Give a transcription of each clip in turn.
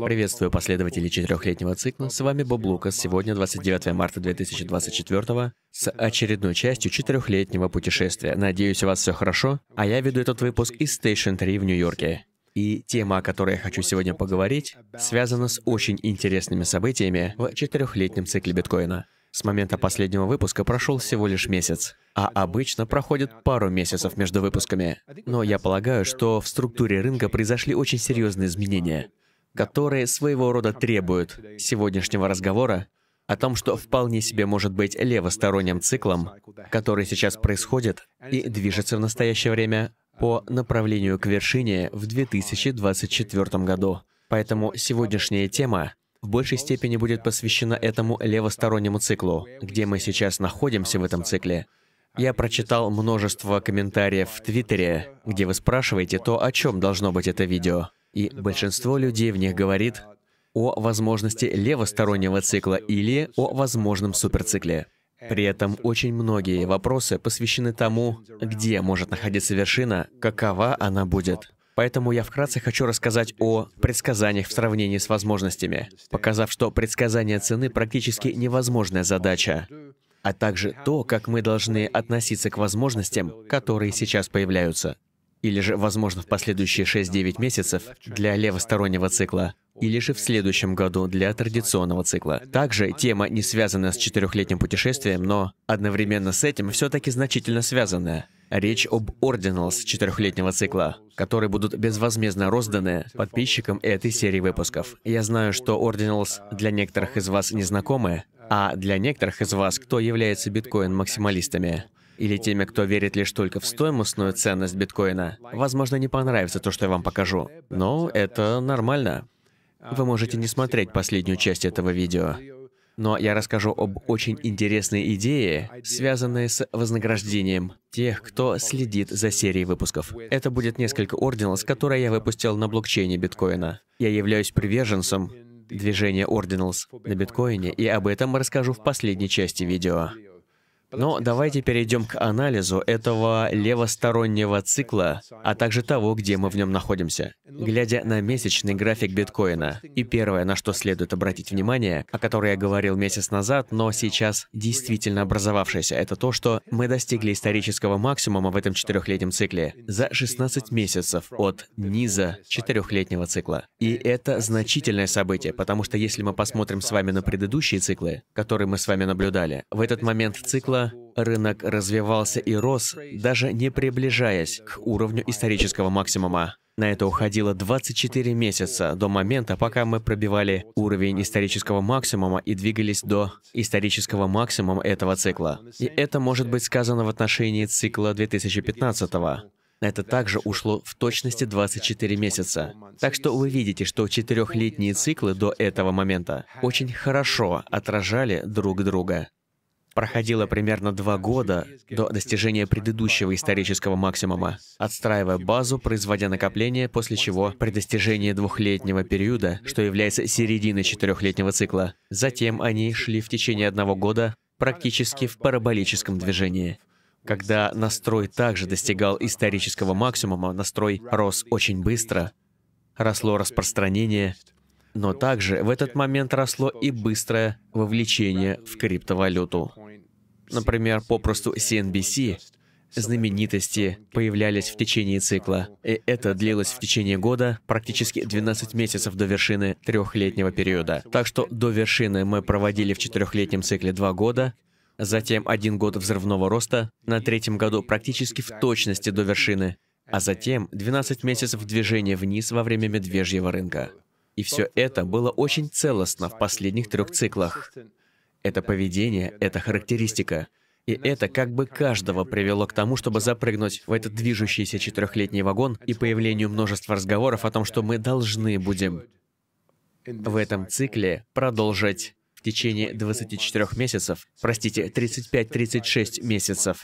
Приветствую последователей четырехлетнего цикла. С вами Боб Лукас. Сегодня 29 марта 2024 с очередной частью четырехлетнего путешествия. Надеюсь, у вас все хорошо. А я веду этот выпуск из Station 3 в Нью-Йорке. И тема, о которой я хочу сегодня поговорить, связана с очень интересными событиями в четырехлетнем цикле биткоина. С момента последнего выпуска прошел всего лишь месяц, а обычно проходит пару месяцев между выпусками. Но я полагаю, что в структуре рынка произошли очень серьезные изменения которые своего рода требуют сегодняшнего разговора о том, что вполне себе может быть левосторонним циклом, который сейчас происходит и движется в настоящее время по направлению к вершине в 2024 году. Поэтому сегодняшняя тема в большей степени будет посвящена этому левостороннему циклу, где мы сейчас находимся в этом цикле. Я прочитал множество комментариев в Твиттере, где вы спрашиваете то, о чем должно быть это видео. И большинство людей в них говорит о возможности левостороннего цикла или о возможном суперцикле. При этом очень многие вопросы посвящены тому, где может находиться вершина, какова она будет. Поэтому я вкратце хочу рассказать о предсказаниях в сравнении с возможностями, показав, что предсказание цены практически невозможная задача, а также то, как мы должны относиться к возможностям, которые сейчас появляются или же, возможно, в последующие 6-9 месяцев для левостороннего цикла, или же в следующем году для традиционного цикла. Также тема, не связанная с четырехлетним путешествием, но одновременно с этим все-таки значительно связанная. Речь об Ordinals четырехлетнего цикла, которые будут безвозмездно розданы подписчикам этой серии выпусков. Я знаю, что Ordinals для некоторых из вас не знакомы, а для некоторых из вас, кто является биткоин-максималистами или теми, кто верит лишь только в стоимостную ценность биткоина, возможно, не понравится то, что я вам покажу. Но это нормально. Вы можете не смотреть последнюю часть этого видео. Но я расскажу об очень интересной идее, связанной с вознаграждением тех, кто следит за серией выпусков. Это будет несколько орденалс, которые я выпустил на блокчейне биткоина. Я являюсь приверженцем движения орденалс на биткоине, и об этом расскажу в последней части видео. Но ну, давайте перейдем к анализу этого левостороннего цикла, а также того, где мы в нем находимся. Ну, Глядя на месячный график биткоина, и первое, на что следует обратить внимание, о которой я говорил месяц назад, но сейчас действительно образовавшееся, это то, что мы достигли исторического максимума в этом четырехлетнем цикле за 16 месяцев от низа четырехлетнего цикла. И это значительное событие, потому что если мы посмотрим с вами на предыдущие циклы, которые мы с вами наблюдали, в этот момент цикла рынок развивался и рос, даже не приближаясь к уровню исторического максимума. На это уходило 24 месяца до момента, пока мы пробивали уровень исторического максимума и двигались до исторического максимума этого цикла. И это может быть сказано в отношении цикла 2015 -го. Это также ушло в точности 24 месяца. Так что вы видите, что четырехлетние циклы до этого момента очень хорошо отражали друг друга. Проходило примерно два года до достижения предыдущего исторического максимума, отстраивая базу, производя накопление, после чего при достижении двухлетнего периода, что является серединой четырехлетнего цикла, затем они шли в течение одного года практически в параболическом движении. Когда настрой также достигал исторического максимума, настрой рос очень быстро, росло распространение, но также в этот момент росло и быстрое вовлечение в криптовалюту. Например, попросту CNBC знаменитости появлялись в течение цикла, и это длилось в течение года практически 12 месяцев до вершины трехлетнего периода. Так что до вершины мы проводили в четырехлетнем цикле два года, затем один год взрывного роста, на третьем году практически в точности до вершины, а затем 12 месяцев движения вниз во время медвежьего рынка. И все это было очень целостно в последних трех циклах. Это поведение, это характеристика. И это как бы каждого привело к тому, чтобы запрыгнуть в этот движущийся четырехлетний вагон и появлению множества разговоров о том, что мы должны будем в этом цикле продолжить в течение 24 месяцев, простите, 35-36 месяцев,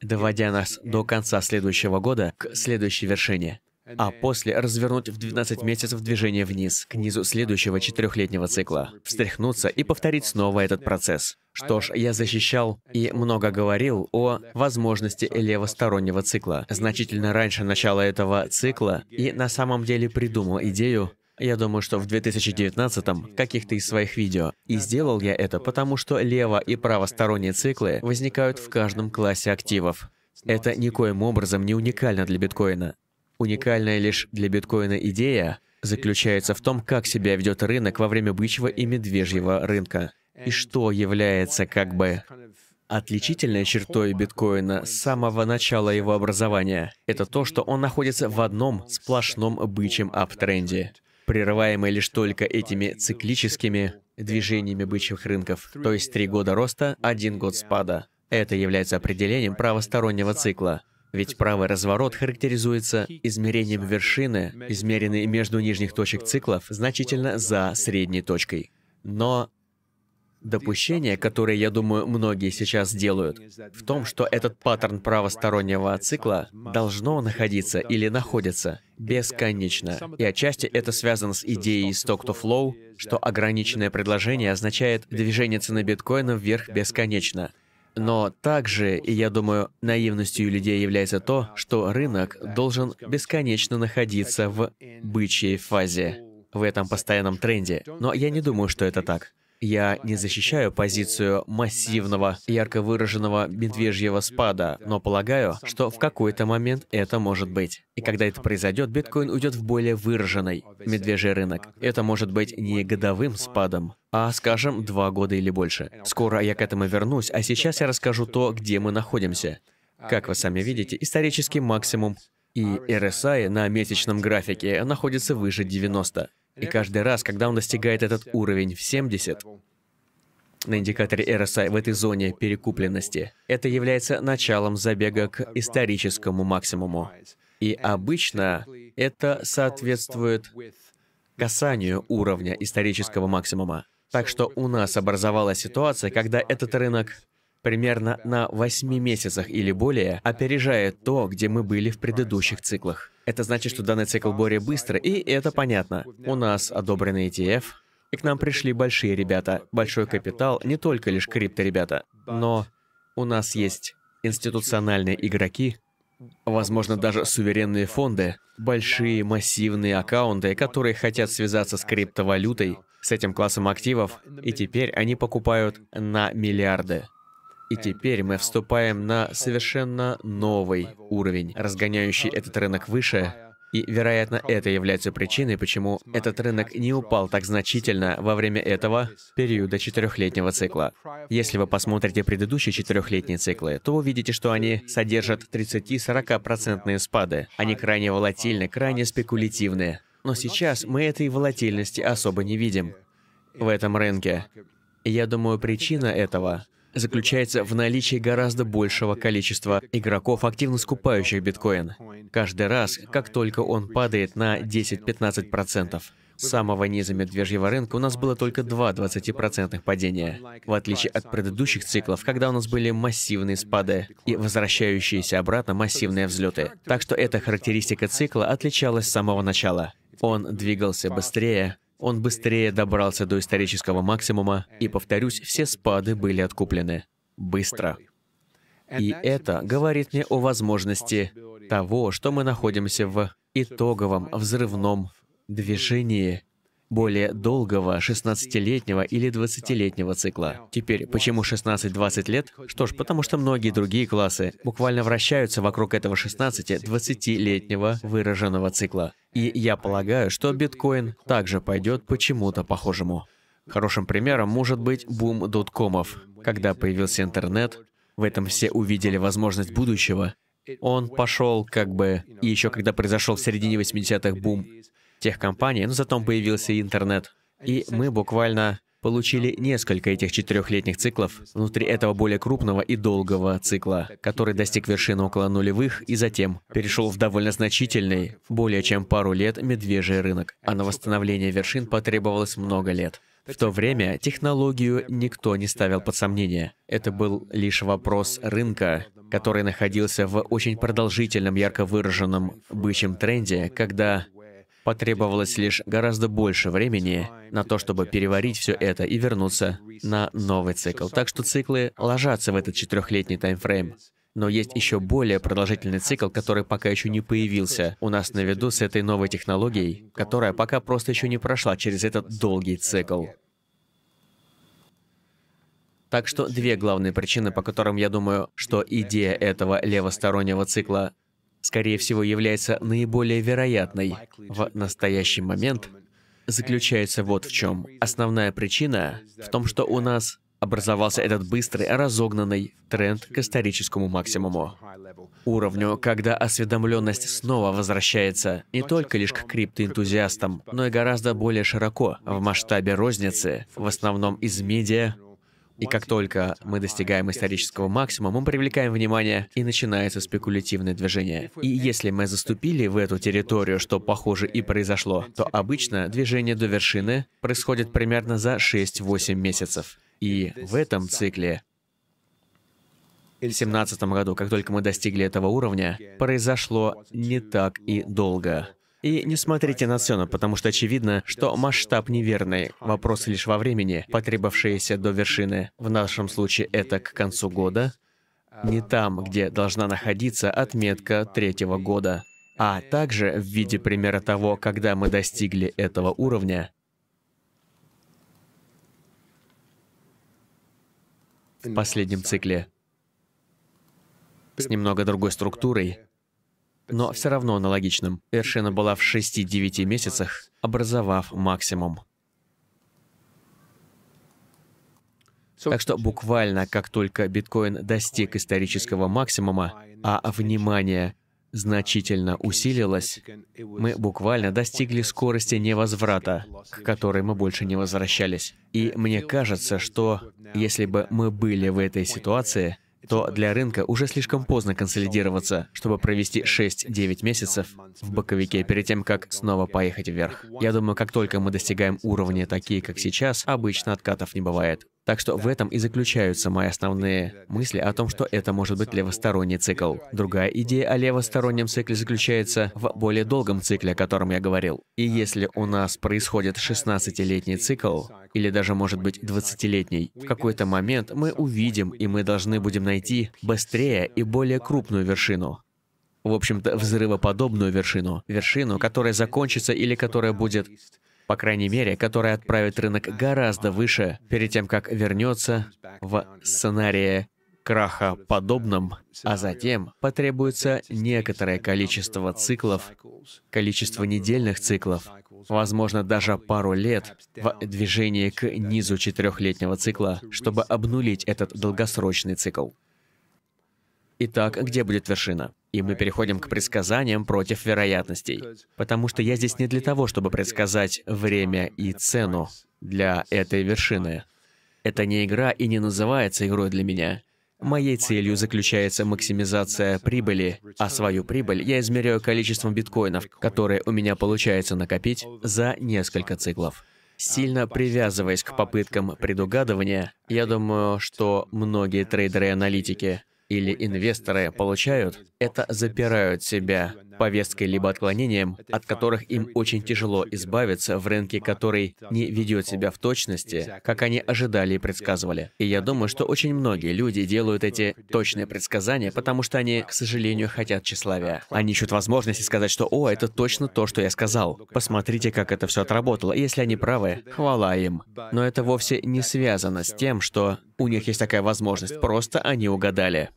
доводя нас до конца следующего года к следующей вершине а после развернуть в 12 месяцев движение вниз, к низу следующего четырехлетнего цикла, встряхнуться и повторить снова этот процесс. Что ж, я защищал и много говорил о возможности левостороннего цикла. Значительно раньше начала этого цикла и на самом деле придумал идею я думаю, что в 2019-м каких-то из своих видео. И сделал я это, потому что лево- и правосторонние циклы возникают в каждом классе активов. Это никоим образом не уникально для биткоина. Уникальная лишь для биткоина идея заключается в том, как себя ведет рынок во время бычьего и медвежьего рынка, и что является как бы отличительной чертой биткоина с самого начала его образования. Это то, что он находится в одном сплошном бычьем аптренде, прерываемый лишь только этими циклическими движениями бычьих рынков, то есть три года роста, один год спада. Это является определением правостороннего цикла. Ведь правый разворот характеризуется измерением вершины, измеренной между нижних точек циклов, значительно за средней точкой. Но допущение, которое, я думаю, многие сейчас делают, в том, что этот паттерн правостороннего цикла должно находиться или находится бесконечно. И отчасти это связано с идеей stock-to-flow, что ограниченное предложение означает движение цены биткоина вверх бесконечно. Но также, и я думаю, наивностью людей является то, что рынок должен бесконечно находиться в бычьей фазе, в этом постоянном тренде. Но я не думаю, что это так. Я не защищаю позицию массивного, ярко выраженного медвежьего спада, но полагаю, что в какой-то момент это может быть. И когда это произойдет, биткоин уйдет в более выраженный медвежий рынок. Это может быть не годовым спадом, а, скажем, два года или больше. Скоро я к этому вернусь, а сейчас я расскажу то, где мы находимся. Как вы сами видите, исторический максимум и RSI на месячном графике находится выше 90. И каждый раз, когда он достигает этот уровень в 70, на индикаторе RSI в этой зоне перекупленности, это является началом забега к историческому максимуму. И обычно это соответствует касанию уровня исторического максимума. Так что у нас образовалась ситуация, когда этот рынок примерно на 8 месяцах или более, опережая то, где мы были в предыдущих циклах. Это значит, что данный цикл более быстро, и это понятно. У нас одобренный ETF, и к нам пришли большие ребята, большой капитал, не только лишь крипто-ребята, но у нас есть институциональные игроки, возможно, даже суверенные фонды, большие массивные аккаунты, которые хотят связаться с криптовалютой, с этим классом активов, и теперь они покупают на миллиарды. И теперь мы вступаем на совершенно новый уровень, разгоняющий этот рынок выше, и, вероятно, это является причиной, почему этот рынок не упал так значительно во время этого периода четырехлетнего цикла. Если вы посмотрите предыдущие четырехлетние циклы, то увидите, что они содержат 30-40% спады. Они крайне волатильны, крайне спекулятивны. Но сейчас мы этой волатильности особо не видим в этом рынке. Я думаю, причина этого заключается в наличии гораздо большего количества игроков, активно скупающих биткоин. Каждый раз, как только он падает на 10-15%. С самого низа медвежьего рынка у нас было только два 20% падения, в отличие от предыдущих циклов, когда у нас были массивные спады и возвращающиеся обратно массивные взлеты. Так что эта характеристика цикла отличалась с самого начала. Он двигался быстрее, он быстрее добрался до исторического максимума, и, повторюсь, все спады были откуплены. Быстро. И это говорит мне о возможности того, что мы находимся в итоговом взрывном движении более долгого 16-летнего или 20-летнего цикла. Теперь, почему 16-20 лет? Что ж, потому что многие другие классы буквально вращаются вокруг этого 16-20-летнего выраженного цикла. И я полагаю, что биткоин также пойдет почему то похожему. Хорошим примером может быть бум доткомов. Когда появился интернет, в этом все увидели возможность будущего. Он пошел как бы... И еще когда произошел в середине 80-х бум тех компаний, но затем появился интернет. И мы буквально получили несколько этих четырехлетних циклов внутри этого более крупного и долгого цикла, который достиг вершины около нулевых и затем перешел в довольно значительный, более чем пару лет, медвежий рынок, а на восстановление вершин потребовалось много лет. В то время технологию никто не ставил под сомнение. Это был лишь вопрос рынка, который находился в очень продолжительном, ярко выраженном бычьем тренде, когда потребовалось лишь гораздо больше времени на то, чтобы переварить все это и вернуться на новый цикл. Так что циклы ложатся в этот четырехлетний таймфрейм. Но есть еще более продолжительный цикл, который пока еще не появился у нас на виду с этой новой технологией, которая пока просто еще не прошла через этот долгий цикл. Так что две главные причины, по которым я думаю, что идея этого левостороннего цикла скорее всего, является наиболее вероятной в настоящий момент, заключается вот в чем. Основная причина в том, что у нас образовался этот быстрый, разогнанный тренд к историческому максимуму. Уровню, когда осведомленность снова возвращается не только лишь к криптоэнтузиастам, но и гораздо более широко в масштабе розницы, в основном из медиа, и как только мы достигаем исторического максимума, мы привлекаем внимание, и начинается спекулятивное движение. И если мы заступили в эту территорию, что, похоже, и произошло, то обычно движение до вершины происходит примерно за 6-8 месяцев. И в этом цикле в 2017 году, как только мы достигли этого уровня, произошло не так и долго. И не смотрите на цену, потому что очевидно, что масштаб неверный. Вопрос лишь во времени, потребовавшиеся до вершины. В нашем случае это к концу года, не там, где должна находиться отметка третьего года. А также в виде примера того, когда мы достигли этого уровня, в последнем цикле, с немного другой структурой, но все равно аналогичным. Вершина была в 6-9 месяцах, образовав максимум. Так что буквально, как только биткоин достиг исторического максимума, а внимание значительно усилилось, мы буквально достигли скорости невозврата, к которой мы больше не возвращались. И мне кажется, что если бы мы были в этой ситуации, то для рынка уже слишком поздно консолидироваться, чтобы провести 6-9 месяцев в боковике перед тем, как снова поехать вверх. Я думаю, как только мы достигаем уровня такие, как сейчас, обычно откатов не бывает. Так что в этом и заключаются мои основные мысли о том, что это может быть левосторонний цикл. Другая идея о левостороннем цикле заключается в более долгом цикле, о котором я говорил. И если у нас происходит 16-летний цикл, или даже, может быть, 20-летний, в какой-то момент мы увидим, и мы должны будем найти быстрее и более крупную вершину. В общем-то, взрывоподобную вершину. Вершину, которая закончится или которая будет по крайней мере, которая отправит рынок гораздо выше перед тем, как вернется в сценарии краха подобном, а затем потребуется некоторое количество циклов, количество недельных циклов, возможно, даже пару лет в движении к низу четырехлетнего цикла, чтобы обнулить этот долгосрочный цикл. Итак, где будет вершина? И мы переходим к предсказаниям против вероятностей. Потому что я здесь не для того, чтобы предсказать время и цену для этой вершины. Это не игра и не называется игрой для меня. Моей целью заключается максимизация прибыли, а свою прибыль я измеряю количеством биткоинов, которые у меня получается накопить за несколько циклов. Сильно привязываясь к попыткам предугадывания, я думаю, что многие трейдеры и аналитики или инвесторы получают, это запирают себя повесткой либо отклонением, от которых им очень тяжело избавиться в рынке, который не ведет себя в точности, как они ожидали и предсказывали. И я думаю, что очень многие люди делают эти точные предсказания, потому что они, к сожалению, хотят тщеславия. Они ищут возможности сказать, что «О, это точно то, что я сказал». Посмотрите, как это все отработало. если они правы, хвала им. Но это вовсе не связано с тем, что у них есть такая возможность, просто они угадали.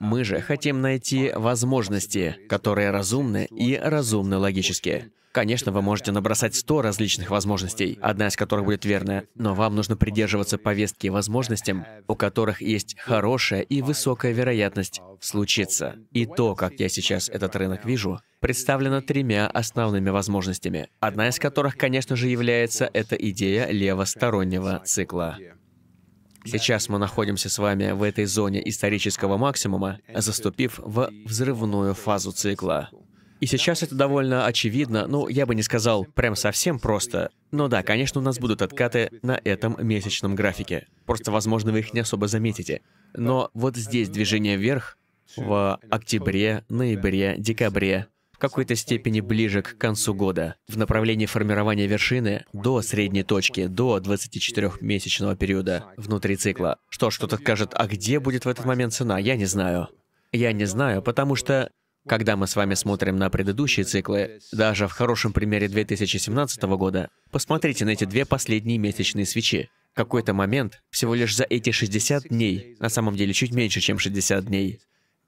Мы же хотим найти возможности, которые разумны и разумны логически. Конечно, вы можете набросать 100 различных возможностей, одна из которых будет верная, но вам нужно придерживаться повестки возможностям, у которых есть хорошая и высокая вероятность случиться. И то, как я сейчас этот рынок вижу, представлено тремя основными возможностями, одна из которых, конечно же, является эта идея левостороннего цикла. Сейчас мы находимся с вами в этой зоне исторического максимума, заступив в взрывную фазу цикла. И сейчас это довольно очевидно, ну, я бы не сказал прям совсем просто. Но да, конечно, у нас будут откаты на этом месячном графике. Просто, возможно, вы их не особо заметите. Но вот здесь движение вверх в октябре, ноябре, декабре, какой-то степени ближе к концу года, в направлении формирования вершины до средней точки, до 24-месячного периода внутри цикла. Что что-то скажет, а где будет в этот момент цена, я не знаю. Я не знаю, потому что когда мы с вами смотрим на предыдущие циклы, даже в хорошем примере 2017 года, посмотрите на эти две последние месячные свечи. В какой-то момент, всего лишь за эти 60 дней, на самом деле чуть меньше, чем 60 дней,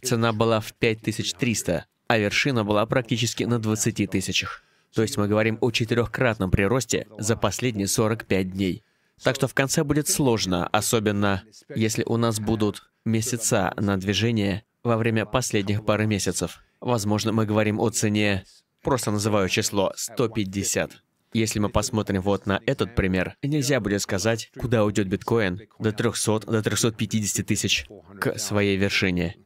цена была в 5300, а вершина была практически на 20 тысячах. То есть мы говорим о четырехкратном приросте за последние 45 дней. Так что в конце будет сложно, особенно если у нас будут месяца на движение во время последних пары месяцев. Возможно, мы говорим о цене, просто называю число, 150. Если мы посмотрим вот на этот пример, нельзя будет сказать, куда уйдет биткоин до 300, до 350 тысяч к своей вершине.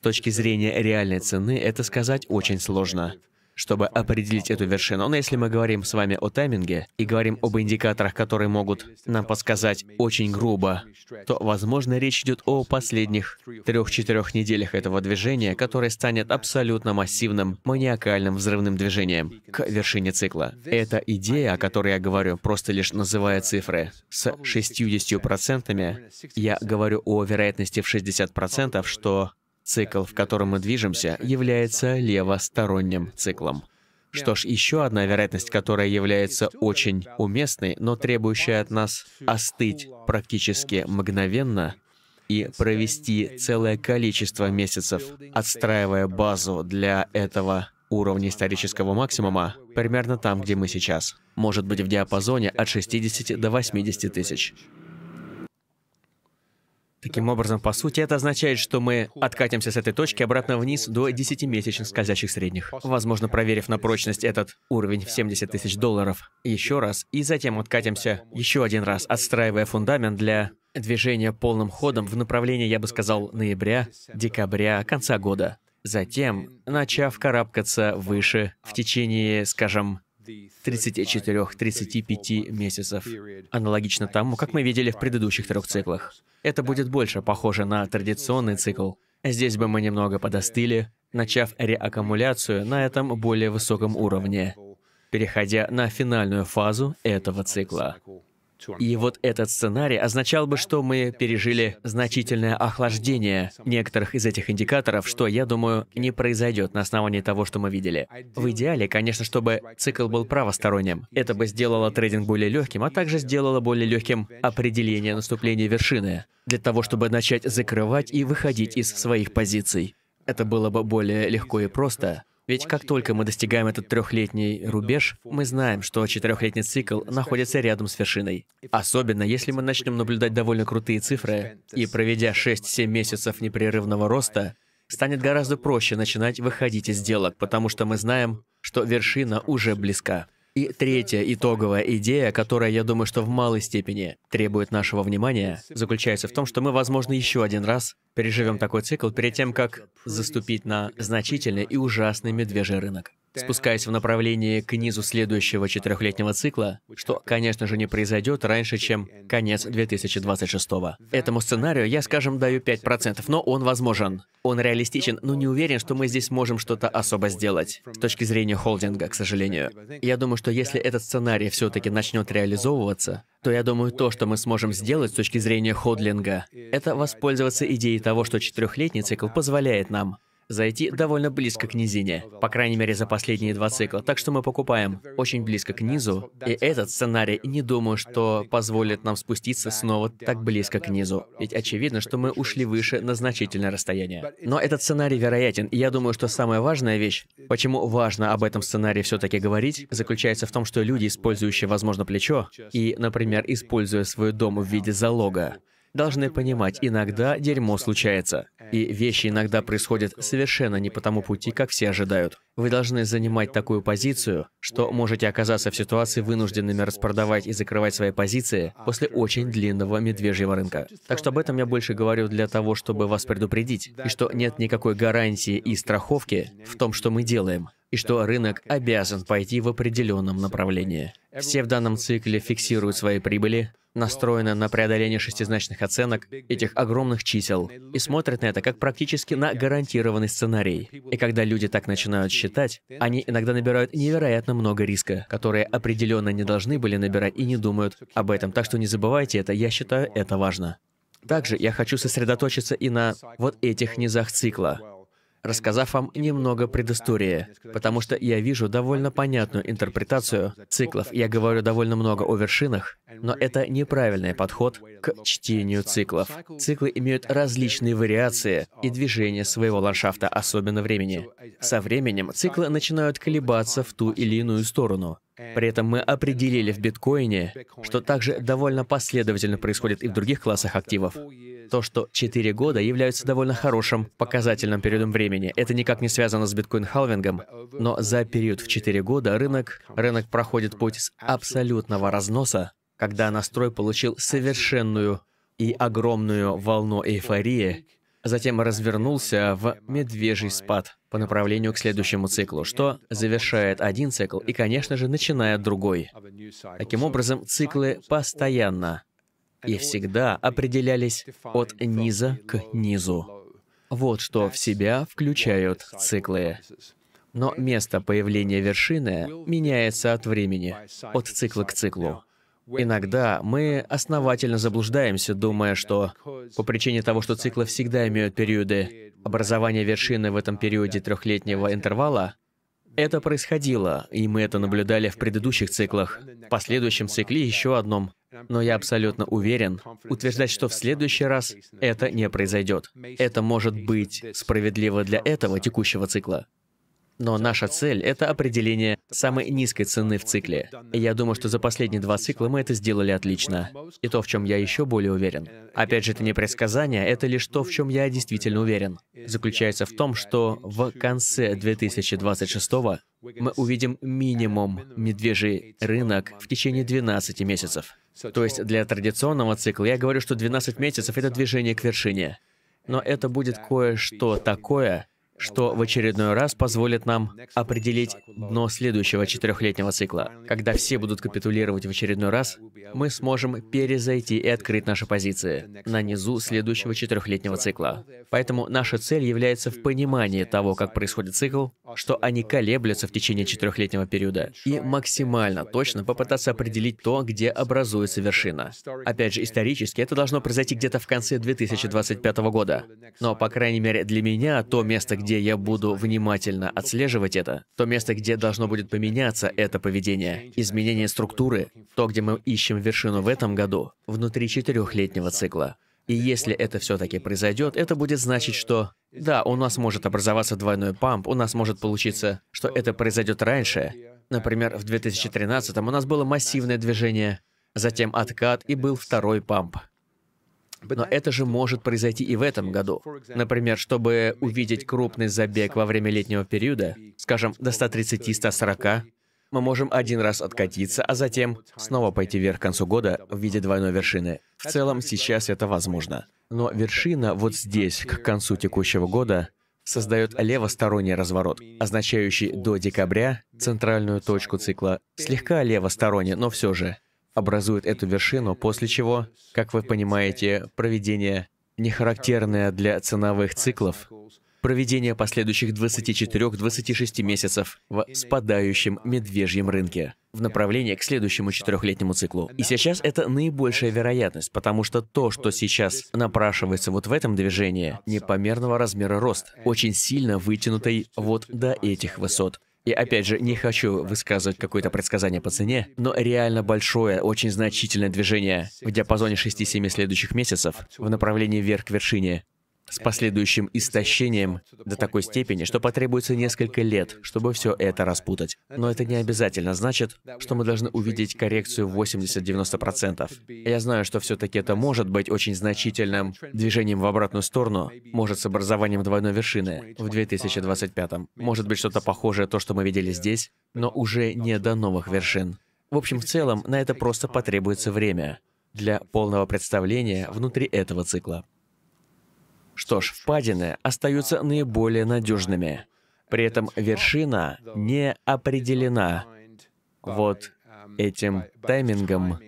С точки зрения реальной цены это сказать очень сложно. Чтобы определить эту вершину, но если мы говорим с вами о тайминге и говорим об индикаторах, которые могут нам подсказать очень грубо, то, возможно, речь идет о последних трех-четырех неделях этого движения, которое станет абсолютно массивным, маниакальным взрывным движением к вершине цикла. Эта идея, о которой я говорю, просто лишь называя цифры. С 60% я говорю о вероятности в 60%, что Цикл, в котором мы движемся, является левосторонним циклом. Что ж, еще одна вероятность, которая является очень уместной, но требующая от нас остыть практически мгновенно и провести целое количество месяцев, отстраивая базу для этого уровня исторического максимума, примерно там, где мы сейчас. Может быть в диапазоне от 60 до 80 тысяч. Таким образом, по сути, это означает, что мы откатимся с этой точки обратно вниз до 10-месячных скользящих средних. Возможно, проверив на прочность этот уровень в 70 тысяч долларов еще раз, и затем откатимся еще один раз, отстраивая фундамент для движения полным ходом в направлении, я бы сказал, ноября, декабря, конца года. Затем, начав карабкаться выше в течение, скажем, 34-35 месяцев, аналогично тому, как мы видели в предыдущих трех циклах. Это будет больше похоже на традиционный цикл. Здесь бы мы немного подостыли, начав реаккумуляцию на этом более высоком уровне, переходя на финальную фазу этого цикла. И вот этот сценарий означал бы, что мы пережили значительное охлаждение некоторых из этих индикаторов, что, я думаю, не произойдет на основании того, что мы видели. В идеале, конечно, чтобы цикл был правосторонним. Это бы сделало трейдинг более легким, а также сделало более легким определение наступления вершины, для того, чтобы начать закрывать и выходить из своих позиций. Это было бы более легко и просто, ведь как только мы достигаем этот трехлетний рубеж, мы знаем, что четырехлетний цикл находится рядом с вершиной. Особенно, если мы начнем наблюдать довольно крутые цифры, и проведя 6-7 месяцев непрерывного роста, станет гораздо проще начинать выходить из сделок, потому что мы знаем, что вершина уже близка. И третья итоговая идея, которая, я думаю, что в малой степени требует нашего внимания, заключается в том, что мы, возможно, еще один раз переживем такой цикл перед тем, как заступить на значительный и ужасный медвежий рынок спускаясь в направлении к низу следующего четырехлетнего цикла, что, конечно же, не произойдет раньше, чем конец 2026 -го. Этому сценарию я, скажем, даю 5%, но он возможен. Он реалистичен, но не уверен, что мы здесь можем что-то особо сделать, с точки зрения холдинга, к сожалению. Я думаю, что если этот сценарий все-таки начнет реализовываться, то я думаю, то, что мы сможем сделать с точки зрения ходлинга, это воспользоваться идеей того, что четырехлетний цикл позволяет нам зайти довольно близко к низине, по крайней мере за последние два цикла, так что мы покупаем очень близко к низу, и этот сценарий не думаю, что позволит нам спуститься снова так близко к низу, ведь очевидно, что мы ушли выше на значительное расстояние. Но этот сценарий вероятен, и я думаю, что самая важная вещь, почему важно об этом сценарии все-таки говорить, заключается в том, что люди, использующие, возможно, плечо, и, например, используя свой дом в виде залога, должны понимать, иногда дерьмо случается. И вещи иногда происходят совершенно не по тому пути, как все ожидают. Вы должны занимать такую позицию, что можете оказаться в ситуации вынужденными распродавать и закрывать свои позиции после очень длинного медвежьего рынка. Так что об этом я больше говорю для того, чтобы вас предупредить, и что нет никакой гарантии и страховки в том, что мы делаем и что рынок обязан пойти в определенном направлении. Все в данном цикле фиксируют свои прибыли, настроены на преодоление шестизначных оценок, этих огромных чисел, и смотрят на это как практически на гарантированный сценарий. И когда люди так начинают считать, они иногда набирают невероятно много риска, которые определенно не должны были набирать и не думают об этом. Так что не забывайте это, я считаю это важно. Также я хочу сосредоточиться и на вот этих низах цикла рассказав вам немного предыстории, потому что я вижу довольно понятную интерпретацию циклов. Я говорю довольно много о вершинах, но это неправильный подход к чтению циклов. Циклы имеют различные вариации и движения своего ландшафта, особенно времени. Со временем циклы начинают колебаться в ту или иную сторону. При этом мы определили в биткоине, что также довольно последовательно происходит и в других классах активов. То, что 4 года являются довольно хорошим показательным периодом времени. Это никак не связано с биткоин-халвингом, но за период в 4 года рынок, рынок проходит путь с абсолютного разноса, когда настрой получил совершенную и огромную волну эйфории, Затем развернулся в медвежий спад по направлению к следующему циклу, что завершает один цикл и, конечно же, начинает другой. Таким образом, циклы постоянно и всегда определялись от низа к низу. Вот что в себя включают циклы. Но место появления вершины меняется от времени, от цикла к циклу. Иногда мы основательно заблуждаемся, думая, что по причине того, что циклы всегда имеют периоды образования вершины в этом периоде трехлетнего интервала, это происходило, и мы это наблюдали в предыдущих циклах, в последующем цикле еще одном. Но я абсолютно уверен, утверждать, что в следующий раз это не произойдет. Это может быть справедливо для этого текущего цикла. Но наша цель — это определение самой низкой цены в цикле. я думаю, что за последние два цикла мы это сделали отлично. И то, в чем я еще более уверен. Опять же, это не предсказание, это лишь то, в чем я действительно уверен. Заключается в том, что в конце 2026 мы увидим минимум медвежий рынок в течение 12 месяцев. То есть для традиционного цикла я говорю, что 12 месяцев — это движение к вершине. Но это будет кое-что такое, что в очередной раз позволит нам определить дно следующего четырехлетнего цикла. Когда все будут капитулировать в очередной раз, мы сможем перезайти и открыть наши позиции на низу следующего четырехлетнего цикла. Поэтому наша цель является в понимании того, как происходит цикл, что они колеблются в течение четырехлетнего периода, и максимально точно попытаться определить то, где образуется вершина. Опять же, исторически это должно произойти где-то в конце 2025 года. Но, по крайней мере, для меня то место, где где я буду внимательно отслеживать это, то место, где должно будет поменяться это поведение, изменение структуры, то, где мы ищем вершину в этом году, внутри четырехлетнего цикла. И если это все-таки произойдет, это будет значить, что да, у нас может образоваться двойной памп, у нас может получиться, что это произойдет раньше. Например, в 2013 у нас было массивное движение, затем откат и был второй памп. Но это же может произойти и в этом году. Например, чтобы увидеть крупный забег во время летнего периода, скажем, до 130-140, мы можем один раз откатиться, а затем снова пойти вверх к концу года в виде двойной вершины. В целом сейчас это возможно. Но вершина вот здесь, к концу текущего года, создает левосторонний разворот, означающий до декабря центральную точку цикла. Слегка левосторонний, но все же образует эту вершину, после чего, как вы понимаете, проведение, не характерное для ценовых циклов, проведение последующих 24-26 месяцев в спадающем медвежьем рынке в направлении к следующему четырехлетнему циклу. И сейчас это наибольшая вероятность, потому что то, что сейчас напрашивается вот в этом движении, непомерного размера рост, очень сильно вытянутый вот до этих высот. И опять же, не хочу высказывать какое-то предсказание по цене, но реально большое, очень значительное движение в диапазоне 6-7 следующих месяцев в направлении вверх к вершине с последующим истощением до такой степени, что потребуется несколько лет, чтобы все это распутать. Но это не обязательно значит, что мы должны увидеть коррекцию в 80-90%. Я знаю, что все-таки это может быть очень значительным движением в обратную сторону, может с образованием двойной вершины в 2025. Может быть что-то похожее то, что мы видели здесь, но уже не до новых вершин. В общем, в целом, на это просто потребуется время для полного представления внутри этого цикла. Что ж, впадины остаются наиболее надежными. При этом вершина не определена вот этим таймингом,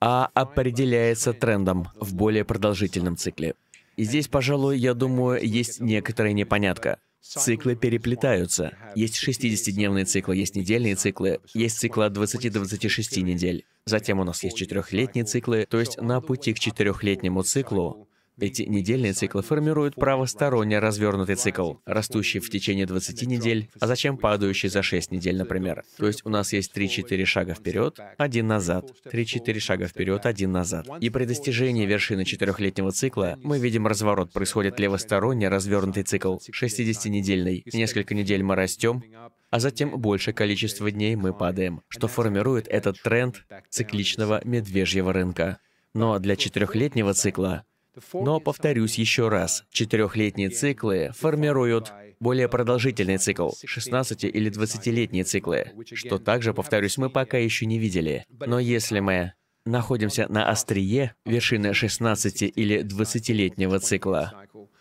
а определяется трендом в более продолжительном цикле. И здесь, пожалуй, я думаю, есть некоторая непонятка. Циклы переплетаются. Есть 60-дневные циклы, есть недельные циклы, есть циклы от 20 до 26 недель. Затем у нас есть четырехлетние циклы, то есть на пути к четырехлетнему циклу эти недельные циклы формируют правосторонне развернутый цикл, растущий в течение 20 недель, а затем падающий за 6 недель, например. То есть у нас есть 3-4 шага вперед, один назад, 3-4 шага вперед, один назад. И при достижении вершины четырехлетнего цикла мы видим разворот, происходит левосторонне развернутый цикл, 60-недельный. Несколько недель мы растем, а затем большее количество дней мы падаем, что формирует этот тренд цикличного медвежьего рынка. Но ну а для четырехлетнего цикла но, повторюсь еще раз, четырехлетние циклы формируют более продолжительный цикл, 16 или 20-летние циклы, что также, повторюсь, мы пока еще не видели. Но если мы находимся на острие вершины 16 или 20-летнего цикла,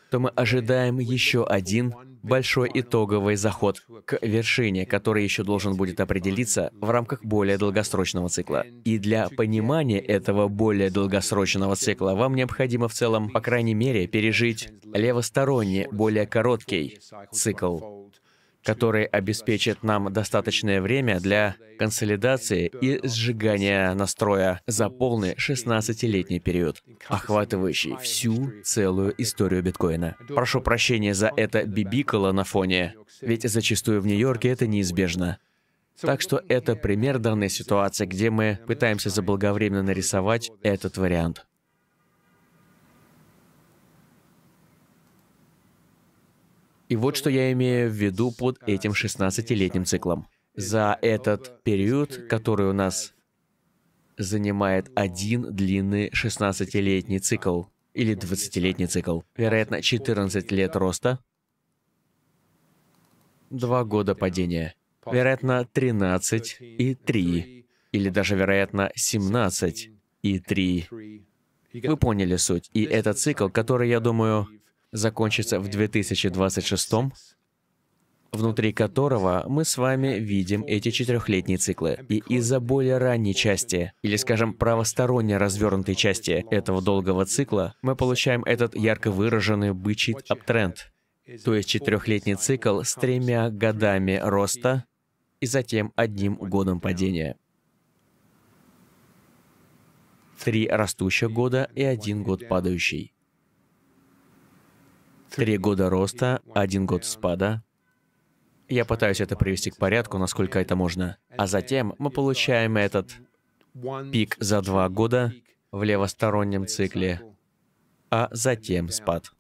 то мы ожидаем еще один большой итоговый заход к вершине, который еще должен будет определиться в рамках более долгосрочного цикла. И для понимания этого более долгосрочного цикла вам необходимо в целом, по крайней мере, пережить левосторонний, более короткий цикл который обеспечит нам достаточное время для консолидации и сжигания настроя за полный 16-летний период, охватывающий всю целую историю биткоина. Прошу прощения за это бибикало на фоне, ведь зачастую в Нью-Йорке это неизбежно. Так что это пример данной ситуации, где мы пытаемся заблаговременно нарисовать этот вариант. И вот что я имею в виду под этим 16-летним циклом. За этот период, который у нас занимает один длинный 16-летний цикл или 20-летний цикл, вероятно, 14 лет роста, 2 года падения, вероятно, 13 и 3, или даже, вероятно, 17 и 3. Вы поняли суть. И этот цикл, который, я думаю, закончится в 2026, внутри которого мы с вами видим эти четырехлетние циклы. И из-за более ранней части, или, скажем, правосторонне развернутой части этого долгого цикла, мы получаем этот ярко выраженный бычий аптренд, то есть четырехлетний цикл с тремя годами роста и затем одним годом падения. Три растущих года и один год падающий. Три года роста, один год спада. Я пытаюсь это привести к порядку, насколько это можно. А затем мы получаем этот пик за два года в левостороннем цикле, а затем спад.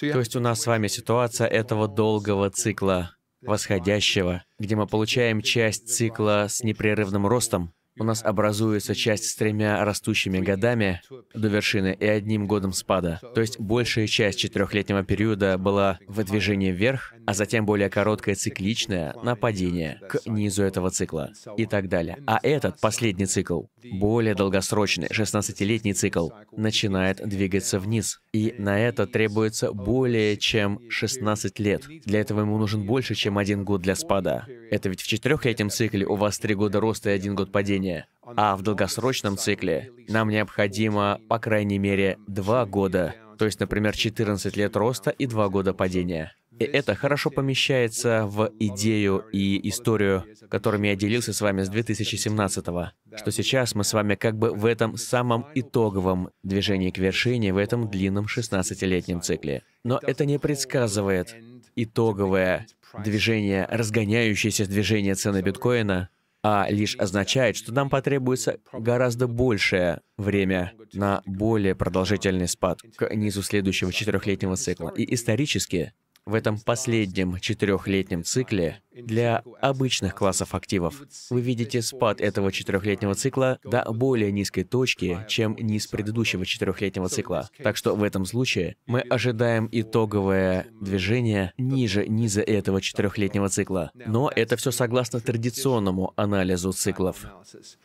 То есть у нас с вами ситуация этого долгого цикла восходящего, где мы получаем часть цикла с непрерывным ростом, у нас образуется часть с тремя растущими годами до вершины и одним годом спада. То есть большая часть четырехлетнего периода была в движении вверх, а затем более короткое цикличное на падение к низу этого цикла и так далее. А этот, последний цикл, более долгосрочный, 16-летний цикл, начинает двигаться вниз. И на это требуется более чем 16 лет. Для этого ему нужен больше, чем один год для спада. Это ведь в четырехлетнем цикле у вас три года роста и один год падения сегодня, а в долгосрочном цикле нам необходимо, по крайней мере, два года, то есть, например, 14 лет роста и два года падения. И это хорошо помещается в идею и историю, которыми я делился с вами с 2017-го, что сейчас мы с вами как бы в этом самом итоговом движении к вершине, в этом длинном 16-летнем цикле. Но это не предсказывает итоговое движение, разгоняющееся движение цены биткоина, а лишь означает, что нам потребуется гораздо большее время на более продолжительный спад к низу следующего четырехлетнего цикла. И исторически в этом последнем четырехлетнем цикле для обычных классов активов. Вы видите спад этого четырехлетнего цикла до более низкой точки, чем низ предыдущего четырехлетнего цикла. Так что в этом случае мы ожидаем итоговое движение ниже низа этого четырехлетнего цикла. Но это все согласно традиционному анализу циклов.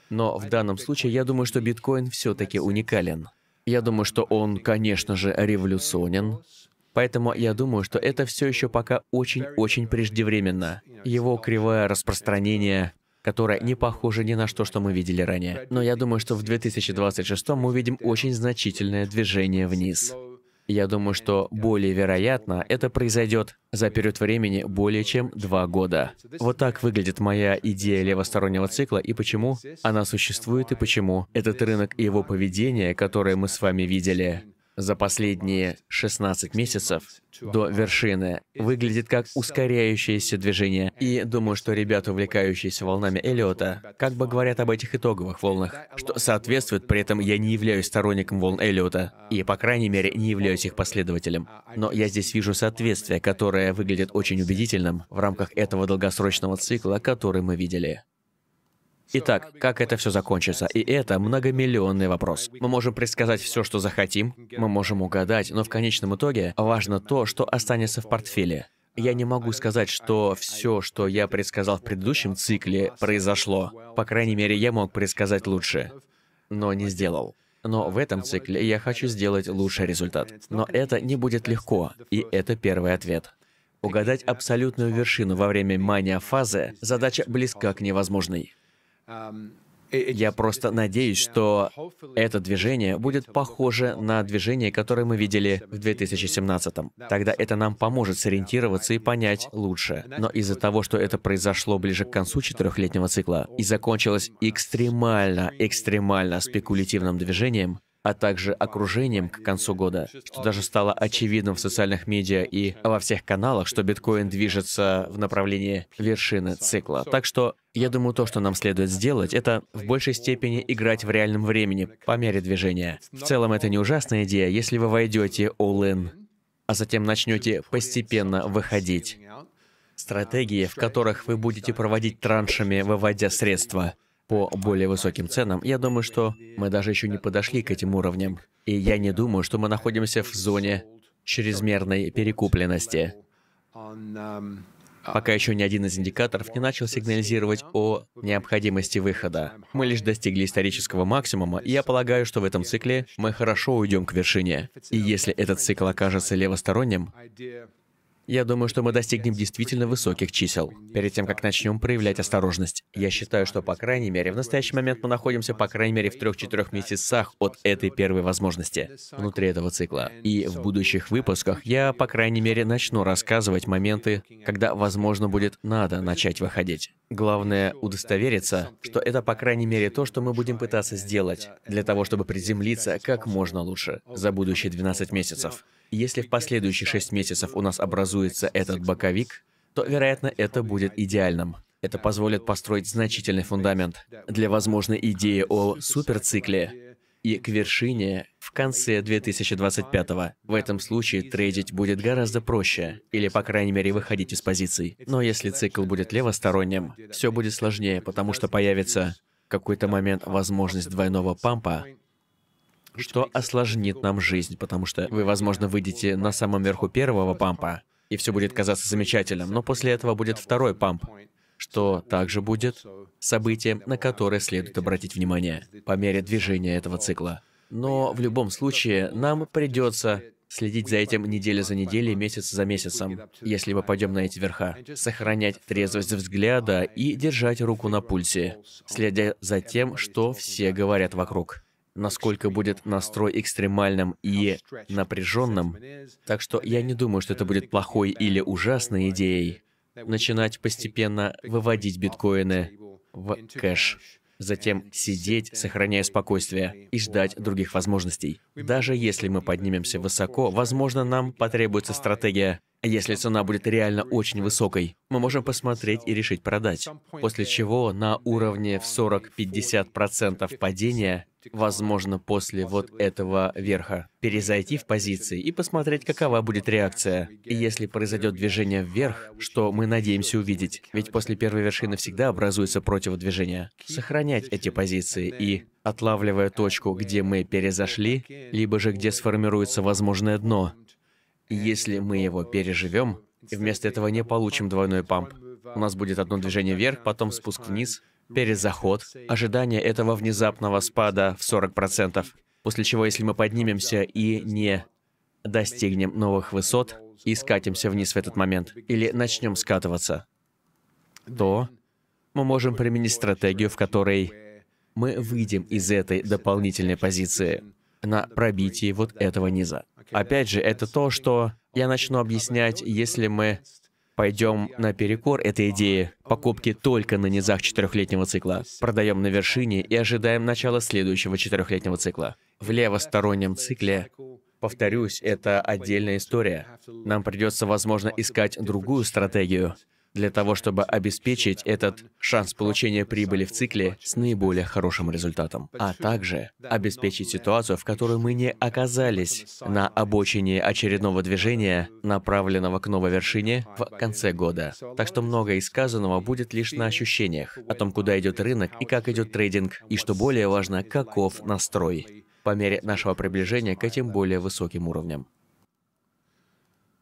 Но в данном случае я думаю, что биткоин все-таки уникален. Я думаю, что он, конечно же, революционен, Поэтому я думаю, что это все еще пока очень-очень преждевременно. Его кривое распространение, которое не похоже ни на что, что мы видели ранее. Но я думаю, что в 2026 мы увидим очень значительное движение вниз. Я думаю, что более вероятно это произойдет за период времени более чем два года. Вот так выглядит моя идея левостороннего цикла и почему она существует и почему этот рынок и его поведение, которое мы с вами видели, за последние 16 месяцев до вершины выглядит как ускоряющееся движение. И думаю, что ребята, увлекающиеся волнами Эллиота, как бы говорят об этих итоговых волнах, что соответствует, при этом я не являюсь сторонником волн Эллиота, и, по крайней мере, не являюсь их последователем. Но я здесь вижу соответствие, которое выглядит очень убедительным в рамках этого долгосрочного цикла, который мы видели. Итак, как это все закончится? И это многомиллионный вопрос. Мы можем предсказать все, что захотим, мы можем угадать, но в конечном итоге важно то, что останется в портфеле. Я не могу сказать, что все, что я предсказал в предыдущем цикле, произошло. По крайней мере, я мог предсказать лучше, но не сделал. Но в этом цикле я хочу сделать лучший результат. Но это не будет легко, и это первый ответ. Угадать абсолютную вершину во время мания фазы задача близка к невозможной. Эм, Я просто надеюсь, э, что это движение будет похоже на движение, которое мы видели в 2017. Тогда это нам поможет сориентироваться и понять лучше. Но из-за того, что это произошло ближе к концу четырехлетнего цикла и закончилось экстремально, экстремально спекулятивным движением, а также окружением к концу года, что даже стало очевидным в социальных медиа и во всех каналах, что биткоин движется в направлении вершины цикла. Так что я думаю, то, что нам следует сделать, это в большей степени играть в реальном времени, по мере движения. В целом, это не ужасная идея, если вы войдете all-in, а затем начнете постепенно выходить. Стратегии, в которых вы будете проводить траншами, выводя средства — по более высоким ценам, я думаю, что мы даже еще не подошли к этим уровням. И я не думаю, что мы находимся в зоне чрезмерной перекупленности. Пока еще ни один из индикаторов не начал сигнализировать о необходимости выхода. Мы лишь достигли исторического максимума, и я полагаю, что в этом цикле мы хорошо уйдем к вершине. И если этот цикл окажется левосторонним, я думаю, что мы достигнем действительно высоких чисел. Перед тем, как начнем проявлять осторожность, я считаю, что, по крайней мере, в настоящий момент мы находимся, по крайней мере, в трех-четырех месяцах от этой первой возможности внутри этого цикла. И в будущих выпусках я, по крайней мере, начну рассказывать моменты, когда, возможно, будет надо начать выходить. Главное — удостовериться, что это, по крайней мере, то, что мы будем пытаться сделать для того, чтобы приземлиться как можно лучше за будущие 12 месяцев. Если в последующие шесть месяцев у нас образуется этот боковик, то, вероятно, это будет идеальным. Это позволит построить значительный фундамент для возможной идеи о суперцикле и к вершине в конце 2025 -го. В этом случае трейдить будет гораздо проще, или, по крайней мере, выходить из позиций. Но если цикл будет левосторонним, все будет сложнее, потому что появится какой-то момент возможность двойного пампа, что осложнит нам жизнь, потому что вы, возможно, выйдете на самом верху первого пампа, и все будет казаться замечательным, но после этого будет второй памп, что также будет событием, на которое следует обратить внимание по мере движения этого цикла. Но в любом случае нам придется следить за этим неделя за неделей, месяц за месяцем, если мы пойдем на эти верха, сохранять трезвость взгляда и держать руку на пульсе, следя за тем, что все говорят вокруг насколько будет настрой экстремальным и напряженным. Так что я не думаю, что это будет плохой или ужасной идеей начинать постепенно выводить биткоины в кэш затем сидеть, сохраняя спокойствие, и ждать других возможностей. Даже если мы поднимемся высоко, возможно, нам потребуется стратегия. Если цена будет реально очень высокой, мы можем посмотреть и решить продать. После чего на уровне в 40-50% падения возможно, после вот этого верха, перезайти в позиции и посмотреть, какова будет реакция. И если произойдет движение вверх, что мы надеемся увидеть, ведь после первой вершины всегда образуется противодвижение, сохранять эти позиции и, отлавливая точку, где мы перезашли, либо же где сформируется возможное дно, если мы его переживем, и вместо этого не получим двойной памп, у нас будет одно движение вверх, потом спуск вниз, перезаход, ожидание этого внезапного спада в 40%, после чего, если мы поднимемся и не достигнем новых высот и скатимся вниз в этот момент, или начнем скатываться, то мы можем применить стратегию, в которой мы выйдем из этой дополнительной позиции на пробитии вот этого низа. Опять же, это то, что я начну объяснять, если мы пойдем наперекор этой идеи покупки только на низах четырехлетнего цикла. Продаем на вершине и ожидаем начала следующего четырехлетнего цикла. В левостороннем цикле Повторюсь, это отдельная история. Нам придется, возможно, искать другую стратегию, для того, чтобы обеспечить этот шанс получения прибыли в цикле с наиболее хорошим результатом, а также обеспечить ситуацию, в которой мы не оказались на обочине очередного движения, направленного к новой вершине в конце года. Так что многое из сказанного будет лишь на ощущениях о том, куда идет рынок и как идет трейдинг, и что более важно, каков настрой по мере нашего приближения к этим более высоким уровням.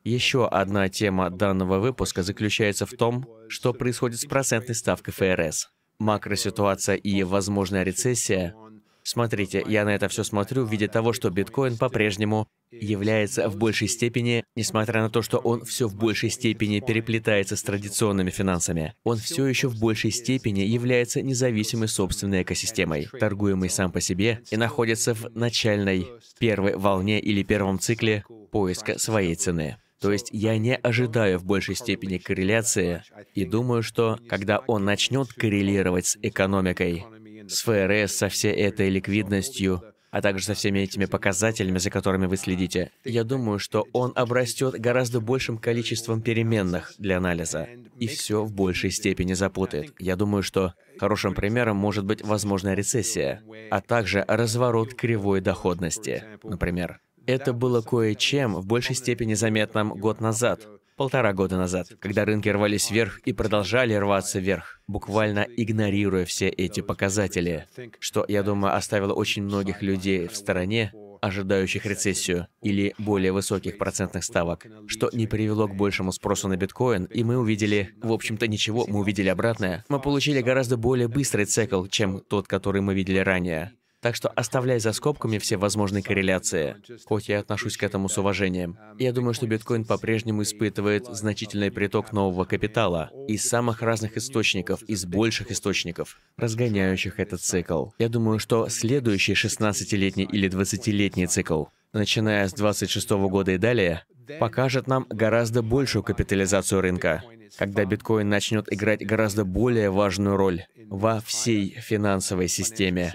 Еще одна тема данного выпуска заключается в том, что происходит с процентной ставкой ФРС. Макроситуация и возможная рецессия. Смотрите, я на это все смотрю в виде того, что биткоин по-прежнему является в большей степени, несмотря на то, что он все в большей степени переплетается с традиционными финансами, он все еще в большей степени является независимой собственной экосистемой, торгуемой сам по себе и находится в начальной первой волне или первом цикле поиска своей цены. То есть я не ожидаю в большей степени корреляции и думаю, что когда он начнет коррелировать с экономикой, с ФРС, со всей этой ликвидностью, а также со всеми этими показателями, за которыми вы следите, я думаю, что он обрастет гораздо большим количеством переменных для анализа и все в большей степени запутает. Я думаю, что хорошим примером может быть возможная рецессия, а также разворот кривой доходности, например. Это было кое-чем в большей степени заметным год назад, полтора года назад, когда рынки рвались вверх и продолжали рваться вверх, буквально игнорируя все эти показатели, что, я думаю, оставило очень многих людей в стороне, ожидающих рецессию или более высоких процентных ставок, что не привело к большему спросу на биткоин, и мы увидели, в общем-то ничего, мы увидели обратное. Мы получили гораздо более быстрый цикл, чем тот, который мы видели ранее. Так что оставляй за скобками все возможные корреляции, хоть я отношусь к этому с уважением. Я думаю, что биткоин по-прежнему испытывает значительный приток нового капитала из самых разных источников, из больших источников, разгоняющих этот цикл. Я думаю, что следующий 16-летний или 20-летний цикл, начиная с 26 года и далее, покажет нам гораздо большую капитализацию рынка когда биткоин начнет играть гораздо более важную роль во всей финансовой системе.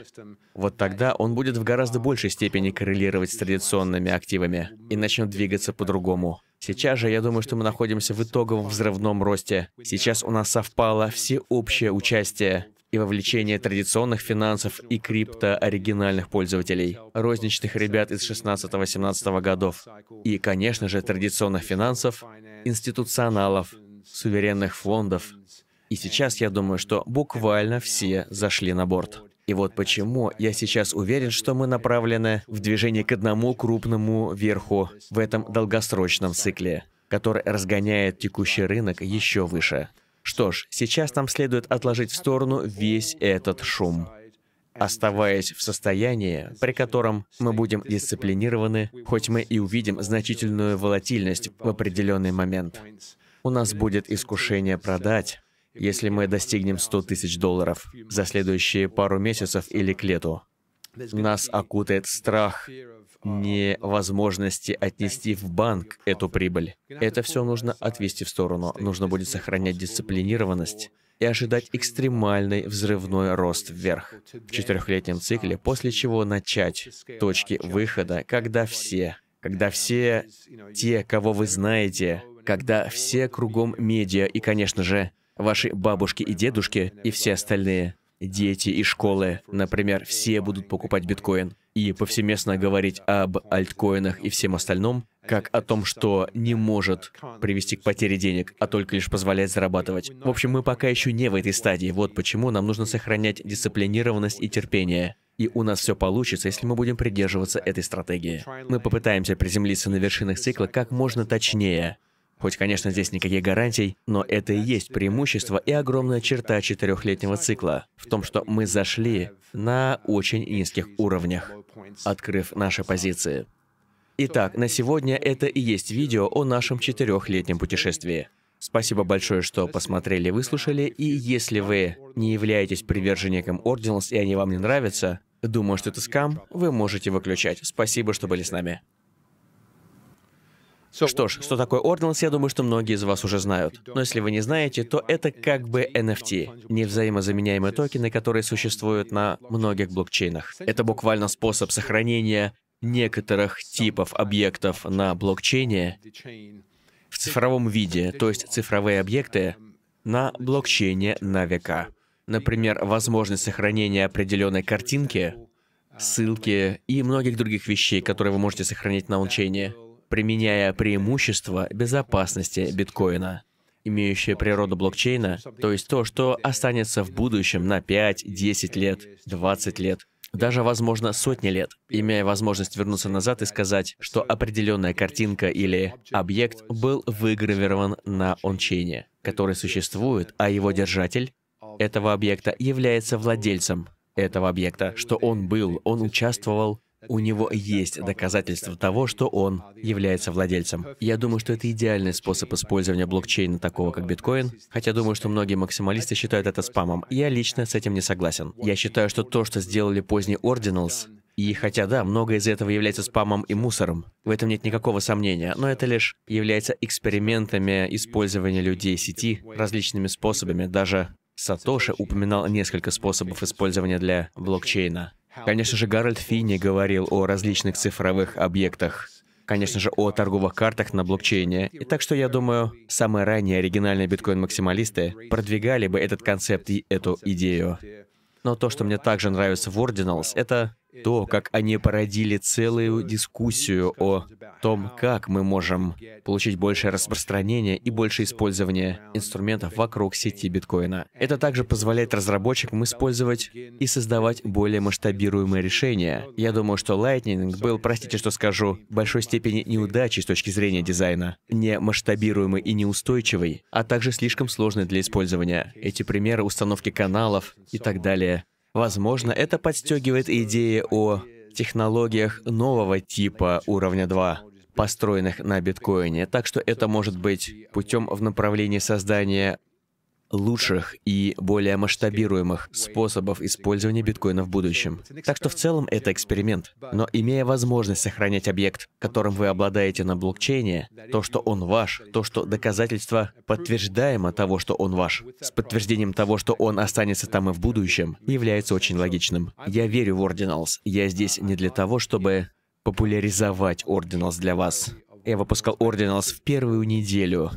Вот тогда он будет в гораздо большей степени коррелировать с традиционными активами и начнет двигаться по-другому. Сейчас же я думаю, что мы находимся в итоговом взрывном росте. Сейчас у нас совпало всеобщее участие и вовлечение традиционных финансов и крипто-оригинальных пользователей, розничных ребят из 16 18 годов, и, конечно же, традиционных финансов, институционалов, суверенных фондов. И сейчас я думаю, что буквально все зашли на борт. И вот почему я сейчас уверен, что мы направлены в движение к одному крупному верху в этом долгосрочном цикле, который разгоняет текущий рынок еще выше. Что ж, сейчас нам следует отложить в сторону весь этот шум, оставаясь в состоянии, при котором мы будем дисциплинированы, хоть мы и увидим значительную волатильность в определенный момент у нас будет искушение продать, если мы достигнем 100 тысяч долларов за следующие пару месяцев или к лету. Нас окутает страх невозможности отнести в банк эту прибыль. Это все нужно отвести в сторону. Нужно будет сохранять дисциплинированность и ожидать экстремальный взрывной рост вверх в четырехлетнем цикле, после чего начать точки выхода, когда все, когда все те, кого вы знаете, когда все кругом медиа и, конечно же, ваши бабушки и дедушки и все остальные дети и школы, например, все будут покупать биткоин и повсеместно говорить об альткоинах и всем остальном, как о том, что не может привести к потере денег, а только лишь позволяет зарабатывать. В общем, мы пока еще не в этой стадии, вот почему нам нужно сохранять дисциплинированность и терпение. И у нас все получится, если мы будем придерживаться этой стратегии. Мы попытаемся приземлиться на вершинах цикла как можно точнее, Хоть, конечно, здесь никаких гарантий, но это и есть преимущество и огромная черта четырехлетнего цикла в том, что мы зашли на очень низких уровнях, открыв наши позиции. Итак, на сегодня это и есть видео о нашем четырехлетнем путешествии. Спасибо большое, что посмотрели, выслушали, и если вы не являетесь приверженником Ordinals и они вам не нравятся, думаю, что это скам, вы можете выключать. Спасибо, что были с нами. Что ж, что такое Ordinals, я думаю, что многие из вас уже знают. Но если вы не знаете, то это как бы NFT, невзаимозаменяемые токены, которые существуют на многих блокчейнах. Это буквально способ сохранения некоторых типов объектов на блокчейне в цифровом виде, то есть цифровые объекты на блокчейне на века. Например, возможность сохранения определенной картинки, ссылки и многих других вещей, которые вы можете сохранить на ончейне применяя преимущества безопасности биткоина, имеющие природу блокчейна, то есть то, что останется в будущем на 5, 10 лет, 20 лет, даже, возможно, сотни лет, имея возможность вернуться назад и сказать, что определенная картинка или объект был выгравирован на ончейне, который существует, а его держатель этого объекта является владельцем этого объекта, что он был, он участвовал у него есть доказательства того, что он является владельцем. Я думаю, что это идеальный способ использования блокчейна такого, как биткоин, хотя думаю, что многие максималисты считают это спамом. Я лично с этим не согласен. Я считаю, что то, что сделали поздние Ordinals, и хотя да, многое из этого является спамом и мусором, в этом нет никакого сомнения, но это лишь является экспериментами использования людей сети различными способами. Даже Сатоши упоминал несколько способов использования для блокчейна. Конечно же, Гарольд Финни говорил о различных цифровых объектах, конечно же, о торговых картах на блокчейне. И так что я думаю, самые ранние оригинальные биткоин-максималисты продвигали бы этот концепт и эту идею. Но то, что мне также нравится в Ordinals, это то, как они породили целую дискуссию о том, как мы можем получить большее распространение и больше использования инструментов вокруг сети биткоина. Это также позволяет разработчикам использовать и создавать более масштабируемые решения. Я думаю, что Lightning был, простите, что скажу, большой степени неудачи с точки зрения дизайна, не масштабируемый и неустойчивый, а также слишком сложный для использования. Эти примеры установки каналов и так далее — Возможно, это подстегивает идеи о технологиях нового типа уровня 2, построенных на биткоине, так что это может быть путем в направлении создания лучших и более масштабируемых способов использования биткоина в будущем. Так что в целом это эксперимент. Но имея возможность сохранять объект, которым вы обладаете на блокчейне, то, что он ваш, то, что доказательство подтверждаемо того, что он ваш, с подтверждением того, что он останется там и в будущем, является очень логичным. Я верю в Ordinals. Я здесь не для того, чтобы популяризовать Ordinals для вас. Я выпускал Ordinals в первую неделю,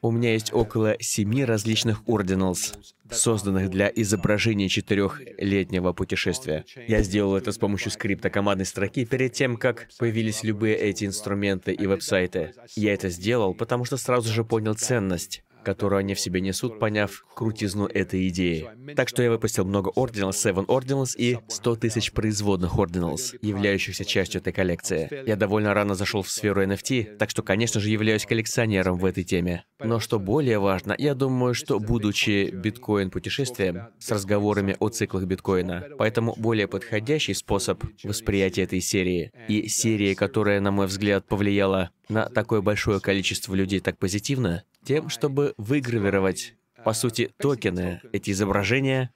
у меня есть около семи различных ординалс, созданных для изображения четырехлетнего путешествия. Я сделал это с помощью скрипта командной строки перед тем, как появились любые эти инструменты и веб-сайты. Я это сделал, потому что сразу же понял ценность которую они в себе несут, поняв крутизну этой идеи. Так что я выпустил много Ordinals, Seven Ordinals и 100 тысяч производных Ordinals, являющихся частью этой коллекции. Я довольно рано зашел в сферу NFT, так что, конечно же, являюсь коллекционером в этой теме. Но что более важно, я думаю, что будучи биткоин-путешествием с разговорами о циклах биткоина, поэтому более подходящий способ восприятия этой серии и серии, которая, на мой взгляд, повлияла на такое большое количество людей так позитивно, тем, чтобы выгравировать, по сути, токены, эти изображения,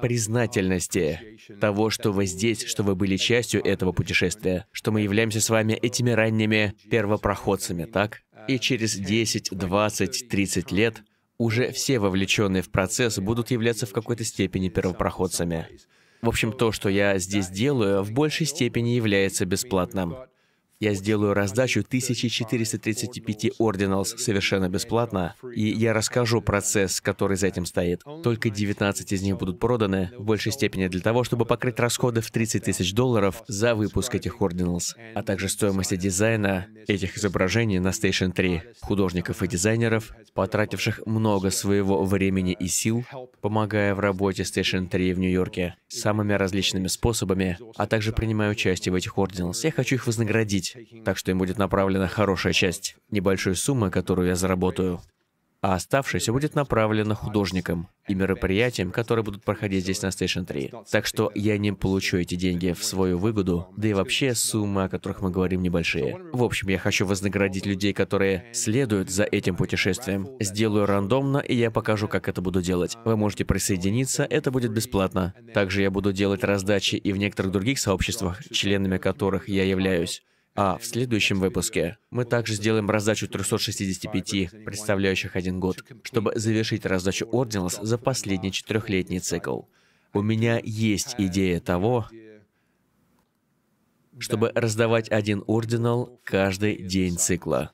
признательности того, что вы здесь, что вы были частью этого путешествия, что мы являемся с вами этими ранними первопроходцами, так? И через 10, 20, 30 лет уже все вовлеченные в процесс будут являться в какой-то степени первопроходцами. В общем, то, что я здесь делаю, в большей степени является бесплатным. Я сделаю раздачу 1435 орденалс совершенно бесплатно, и я расскажу процесс, который за этим стоит. Только 19 из них будут проданы, в большей степени для того, чтобы покрыть расходы в 30 тысяч долларов за выпуск этих орденалс, а также стоимость дизайна этих изображений на Station 3. Художников и дизайнеров, потративших много своего времени и сил, помогая в работе Station 3 в Нью-Йорке самыми различными способами, а также принимая участие в этих орденалс. Я хочу их вознаградить так что им будет направлена хорошая часть небольшую сумму, которую я заработаю, а оставшаяся будет направлена художникам и мероприятиям, которые будут проходить здесь на Station 3. Так что я не получу эти деньги в свою выгоду, да и вообще суммы, о которых мы говорим, небольшие. В общем, я хочу вознаградить людей, которые следуют за этим путешествием. Сделаю рандомно, и я покажу, как это буду делать. Вы можете присоединиться, это будет бесплатно. Также я буду делать раздачи и в некоторых других сообществах, членами которых я являюсь. А в следующем выпуске мы также сделаем раздачу 365, представляющих один год, чтобы завершить раздачу Ординals за последний четырехлетний цикл. У меня есть идея того, чтобы раздавать один ординал каждый день цикла.